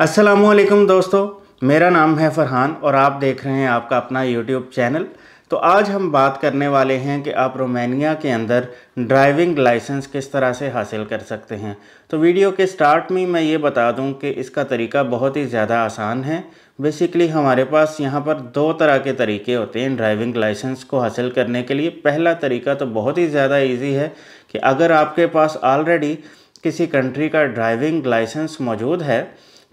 असलम दोस्तों मेरा नाम है फरहान और आप देख रहे हैं आपका अपना यूट्यूब चैनल तो आज हम बात करने वाले हैं कि आप रोमानिया के अंदर ड्राइविंग लाइसेंस किस तरह से हासिल कर सकते हैं तो वीडियो के स्टार्ट में मैं ये बता दूं कि इसका तरीका बहुत ही ज़्यादा आसान है बेसिकली हमारे पास यहाँ पर दो तरह के तरीके होते हैं ड्राइविंग लाइसेंस को हासिल करने के लिए पहला तरीका तो बहुत ही ज़्यादा ईजी है कि अगर आपके पास ऑलरेडी किसी कंट्री का ड्राइविंग लाइसेंस मौजूद है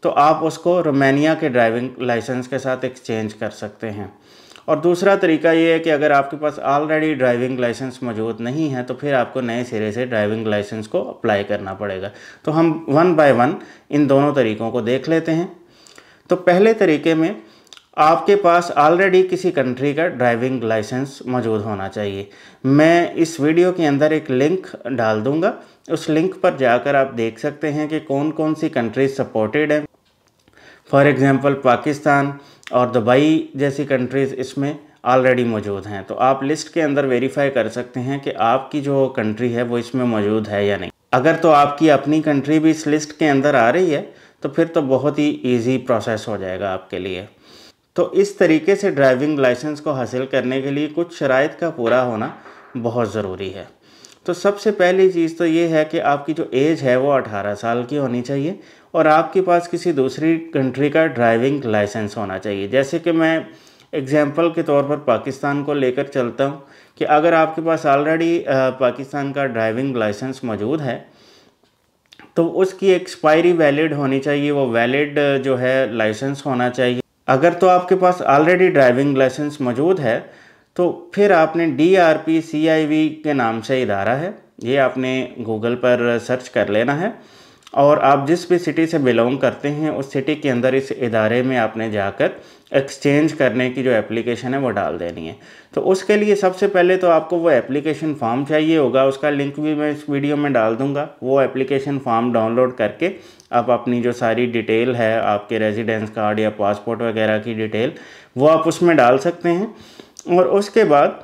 तो आप उसको रोमानिया के ड्राइविंग लाइसेंस के साथ एक्सचेंज कर सकते हैं और दूसरा तरीका ये है कि अगर आपके पास ऑलरेडी ड्राइविंग लाइसेंस मौजूद नहीं है तो फिर आपको नए सिरे से ड्राइविंग लाइसेंस को अप्लाई करना पड़ेगा तो हम वन बाय वन इन दोनों तरीक़ों को देख लेते हैं तो पहले तरीके में आपके पास ऑलरेडी किसी कंट्री का ड्राइविंग लाइसेंस मौजूद होना चाहिए मैं इस वीडियो के अंदर एक लिंक डाल दूँगा उस लिंक पर जाकर आप देख सकते हैं कि कौन कौन सी कंट्रीज सपोर्टेड हैं फॉर एग्ज़ाम्पल पाकिस्तान और दुबई जैसी कंट्रीज़ इसमें ऑलरेडी मौजूद हैं तो आप लिस्ट के अंदर वेरीफाई कर सकते हैं कि आपकी जो कंट्री है वो इसमें मौजूद है या नहीं अगर तो आपकी अपनी कंट्री भी इस लिस्ट के अंदर आ रही है तो फिर तो बहुत ही ईजी प्रोसेस हो जाएगा आपके लिए तो इस तरीके से ड्राइविंग लाइसेंस को हासिल करने के लिए कुछ शराइ का पूरा होना बहुत ज़रूरी है तो सबसे पहली चीज़ तो ये है कि आपकी जो एज है वो 18 साल की होनी चाहिए और आपके पास किसी दूसरी कंट्री का ड्राइविंग लाइसेंस होना चाहिए जैसे कि मैं एग्ज़ाम्पल के तौर पर पाकिस्तान को लेकर चलता हूँ कि अगर आपके पास ऑलरेडी पाकिस्तान का ड्राइविंग लाइसेंस मौजूद है तो उसकी एक्सपायरी वैलिड होनी चाहिए वो वैलिड जो है लाइसेंस होना चाहिए अगर तो आपके पास ऑलरेडी ड्राइविंग लाइसेंस मौजूद है तो फिर आपने D R P C I V के नाम से इदारा है ये आपने गूगल पर सर्च कर लेना है और आप जिस भी सिटी से बिलोंग करते हैं उस सिटी के अंदर इस इदारे में आपने जाकर एक्सचेंज करने की जो एप्लीकेशन है वो डाल देनी है तो उसके लिए सबसे पहले तो आपको वो एप्लीकेशन फॉर्म चाहिए होगा उसका लिंक भी मैं इस वीडियो में डाल दूंगा वो एप्लीकेशन फॉर्म डाउनलोड करके आप अपनी जो सारी डिटेल है आपके रेजिडेंस कार्ड या पासपोर्ट वगैरह की डिटेल वो आप उसमें डाल सकते हैं और उसके बाद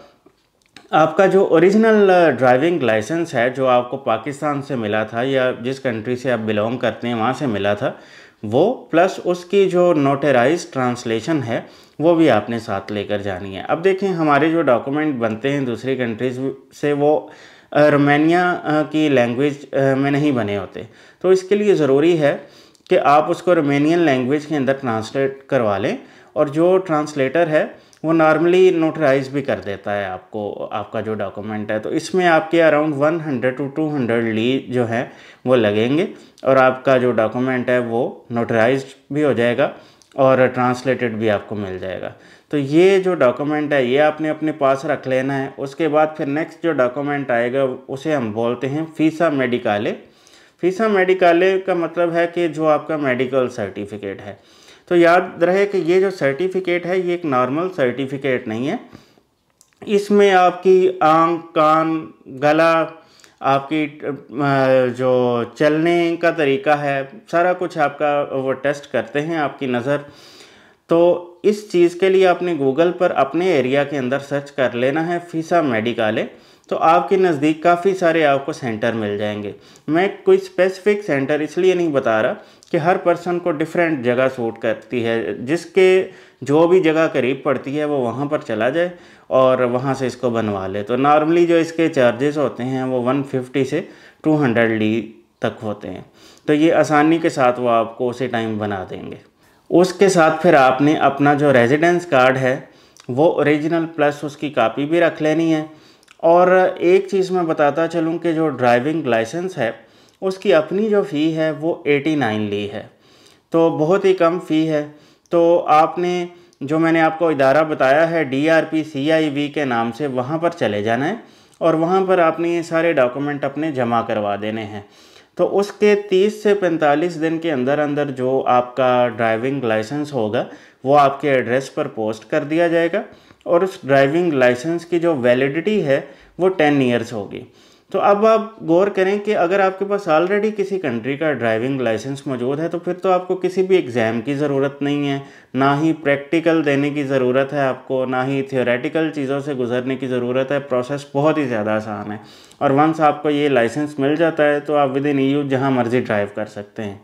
आपका जो ओरिजिनल ड्राइविंग लाइसेंस है जो आपको पाकिस्तान से मिला था या जिस कंट्री से आप बिलोंग करते हैं वहाँ से मिला था वो प्लस उसकी जो नोटराइज ट्रांसलेशन है वो भी आपने साथ लेकर जानी है अब देखें हमारे जो डॉक्यूमेंट बनते हैं दूसरी कंट्रीज से वो रोमानिया uh, uh, की लैंग्वेज uh, में नहीं बने होते तो इसके लिए ज़रूरी है कि आप उसको रोमानियन लैंग्वेज के अंदर ट्रांसलेट करवा लें और जो ट्रांसलेटर है वो नॉर्मली नोटराइज भी कर देता है आपको आपका जो डॉक्यूमेंट है तो इसमें आपके अराउंड 100 टू 200 ली जो है वो लगेंगे और आपका जो डॉक्यूमेंट है वो नोटराइज भी हो जाएगा और ट्रांसलेटेड भी आपको मिल जाएगा तो ये जो डॉक्यूमेंट है ये आपने अपने पास रख लेना है उसके बाद फिर नेक्स्ट जो डॉक्यूमेंट आएगा उसे हम बोलते हैं फीसा मेडिकाले फीसा मेडिकाले का मतलब है कि जो आपका मेडिकल सर्टिफिकेट है तो याद रहे कि ये जो सर्टिफिकेट है ये एक नॉर्मल सर्टिफिकेट नहीं है इसमें आपकी आंख कान गला आपकी जो चलने का तरीका है सारा कुछ आपका वो टेस्ट करते हैं आपकी नज़र तो इस चीज़ के लिए आपने गूगल पर अपने एरिया के अंदर सर्च कर लेना है फीसा मेडिकाले तो आपके नज़दीक काफ़ी सारे आपको सेंटर मिल जाएंगे मैं कोई स्पेसिफिक सेंटर इसलिए नहीं बता रहा कि हर पर्सन को डिफरेंट जगह सूट करती है जिसके जो भी जगह करीब पड़ती है वो वहाँ पर चला जाए और वहाँ से इसको बनवा ले तो नॉर्मली जो इसके चार्जेस होते हैं वो 150 से 200 ली तक होते हैं तो ये आसानी के साथ वो आपको उसी टाइम बना देंगे उसके साथ फिर आपने अपना जो रेजिडेंस कार्ड है वो ओरिजिनल प्लस उसकी कापी भी रख लेनी है और एक चीज़ मैं बताता चलूँ कि जो ड्राइविंग लाइसेंस है उसकी अपनी जो फ़ी है वो 89 ली है तो बहुत ही कम फ़ी है तो आपने जो मैंने आपको इदारा बताया है D R P C I V के नाम से वहाँ पर चले जाना है और वहाँ पर आपने ये सारे डॉक्यूमेंट अपने जमा करवा देने हैं तो उसके 30 से 45 दिन के अंदर अंदर जो आपका ड्राइविंग लाइसेंस होगा वो आपके एड्रेस पर पोस्ट कर दिया जाएगा और उस ड्राइविंग लाइसेंस की जो वैलिडिटी है वो टेन ईयर्स होगी तो अब आप गौर करें कि अगर आपके पास ऑलरेडी किसी कंट्री का ड्राइविंग लाइसेंस मौजूद है तो फिर तो आपको किसी भी एग्ज़ाम की ज़रूरत नहीं है ना ही प्रैक्टिकल देने की ज़रूरत है आपको ना ही थियोरेटिकल चीज़ों से गुजरने की ज़रूरत है प्रोसेस बहुत ही ज़्यादा आसान है और वंस आपको ये लाइसेंस मिल जाता है तो आप विद इन यू जहाँ मर्ज़ी ड्राइव कर सकते हैं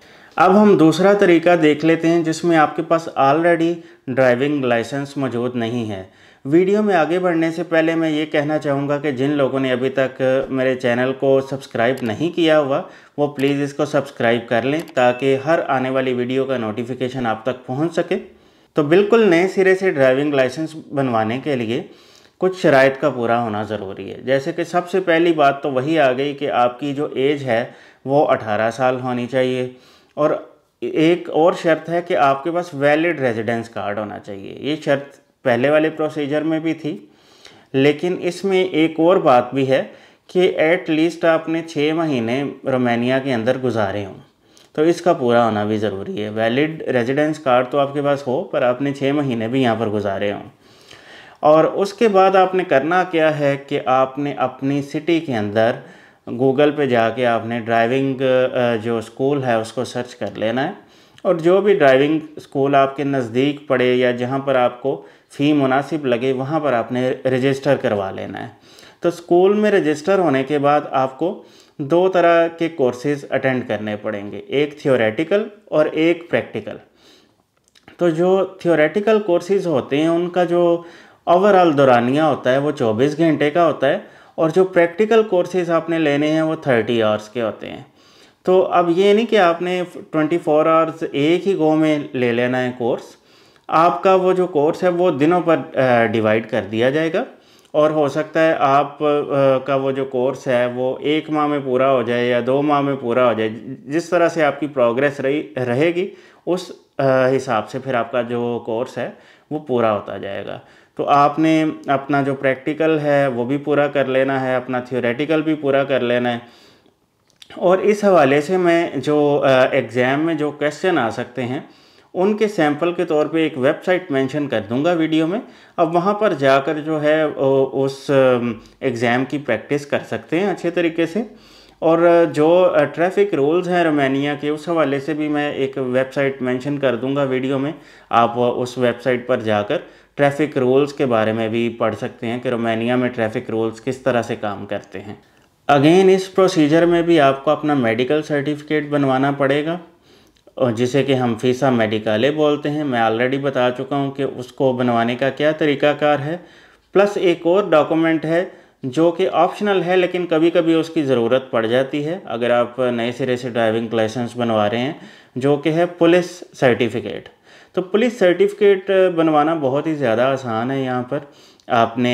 अब हम दूसरा तरीका देख लेते हैं जिसमें आपके पास ऑलरेडी ड्राइविंग लाइसेंस मौजूद नहीं है वीडियो में आगे बढ़ने से पहले मैं ये कहना चाहूँगा कि जिन लोगों ने अभी तक मेरे चैनल को सब्सक्राइब नहीं किया हुआ वो प्लीज़ इसको सब्सक्राइब कर लें ताकि हर आने वाली वीडियो का नोटिफिकेशन आप तक पहुँच सके तो बिल्कुल नए सिरे से ड्राइविंग लाइसेंस बनवाने के लिए कुछ शराइ का पूरा होना ज़रूरी है जैसे कि सबसे पहली बात तो वही आ गई कि आपकी जो एज है वो 18 साल होनी चाहिए और एक और शर्त है कि आपके पास वैलिड रेजिडेंस कार्ड होना चाहिए ये शर्त पहले वाले प्रोसीजर में भी थी लेकिन इसमें एक और बात भी है कि एट लीस्ट आपने छः महीने रोमानिया के अंदर गुजारे हों तो इसका पूरा होना भी ज़रूरी है वैलिड रेजिडेंस कार्ड तो आपके पास हो पर आपने छः महीने भी यहाँ पर गुजारे हों और उसके बाद आपने करना क्या है कि आपने अपनी सिटी के अंदर गूगल पे जाके आपने ड्राइविंग जो स्कूल है उसको सर्च कर लेना है और जो भी ड्राइविंग स्कूल आपके नज़दीक पड़े या जहाँ पर आपको फ़ी मुनासिब लगे वहाँ पर आपने रजिस्टर करवा लेना है तो स्कूल में रजिस्टर होने के बाद आपको दो तरह के कोर्सेज अटेंड करने पड़ेंगे एक थियोरेटिकल और एक प्रैक्टिकल तो जो थियोरेटिकल कोर्सेज होते हैं उनका जो ओवरऑल दौरानिया होता है वो 24 घंटे का होता है और जो प्रैक्टिकल कोर्सेज आपने लेने हैं वो 30 आवर्स के होते हैं तो अब ये नहीं कि आपने 24 फोर आवर्स एक ही गो में ले लेना है कोर्स आपका वो जो कोर्स है वो दिनों पर डिवाइड कर दिया जाएगा और हो सकता है आप का वो जो कोर्स है वो एक माह में पूरा हो जाए या दो माह में पूरा हो जाए जिस तरह से आपकी प्रोग्रेस रही रहेगी उस हिसाब से फिर आपका जो कोर्स है वो पूरा होता जाएगा तो आपने अपना जो प्रैक्टिकल है वो भी पूरा कर लेना है अपना थियोरेटिकल भी पूरा कर लेना है और इस हवाले से मैं जो एग्ज़ाम में जो क्वेश्चन आ सकते हैं उनके सैंपल के तौर पे एक वेबसाइट मेंशन कर दूंगा वीडियो में अब वहाँ पर जाकर जो है उस एग्ज़ाम की प्रैक्टिस कर सकते हैं अच्छे तरीके से और जो ट्रैफिक रूल्स हैं रोमानिया के उस हवाले से भी मैं एक वेबसाइट मेंशन कर दूंगा वीडियो में आप उस वेबसाइट पर जाकर ट्रैफिक रूल्स के बारे में भी पढ़ सकते हैं कि रोमानिया में ट्रैफिक रूल्स किस तरह से काम करते हैं अगेन इस प्रोसीजर में भी आपको अपना मेडिकल सर्टिफिकेट बनवाना पड़ेगा और जिसे कि हम फीसा मेडिकले बोलते हैं मैं ऑलरेडी बता चुका हूँ कि उसको बनवाने का क्या तरीकाकार है प्लस एक और डॉक्यूमेंट है जो कि ऑप्शनल है लेकिन कभी कभी उसकी ज़रूरत पड़ जाती है अगर आप नए सिरे से ड्राइविंग लाइसेंस बनवा रहे हैं जो कि है पुलिस सर्टिफिकेट तो पुलिस सर्टिफिकेट बनवाना बहुत ही ज़्यादा आसान है यहाँ पर आपने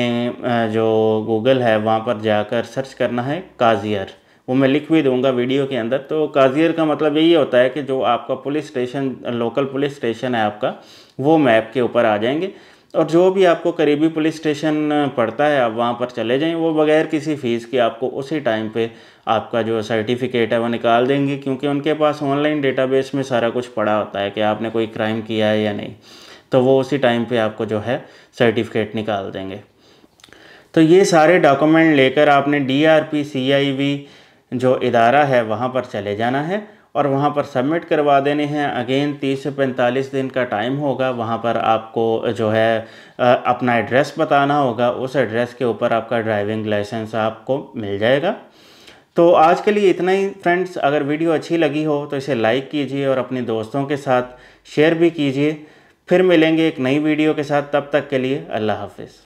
जो गूगल है वहाँ पर जाकर सर्च करना है काजियर वो मैं लिख भी दूंगा वीडियो के अंदर तो काजियर का मतलब यही होता है कि जो आपका police station local police station है आपका वो मैप के ऊपर आ जाएंगे और जो भी आपको करीबी पुलिस स्टेशन पड़ता है आप वहाँ पर चले जाएं वो बगैर किसी फ़ीस के आपको उसी टाइम पे आपका जो सर्टिफिकेट है वो निकाल देंगे क्योंकि उनके पास ऑनलाइन डेटाबेस में सारा कुछ पड़ा होता है कि आपने कोई क्राइम किया है या नहीं तो वो उसी टाइम पे आपको जो है सर्टिफिकेट निकाल देंगे तो ये सारे डॉक्यूमेंट लेकर आपने D R P C I V जो इदारा है वहाँ पर चले जाना है और वहाँ पर सबमिट करवा देने हैं अगेन तीस से पैंतालीस दिन का टाइम होगा वहाँ पर आपको जो है अपना एड्रेस बताना होगा उस एड्रेस के ऊपर आपका ड्राइविंग लाइसेंस आपको मिल जाएगा तो आज के लिए इतना ही फ्रेंड्स अगर वीडियो अच्छी लगी हो तो इसे लाइक कीजिए और अपने दोस्तों के साथ शेयर भी कीजिए फिर मिलेंगे एक नई वीडियो के साथ तब तक के लिए अल्लाह हाफिज़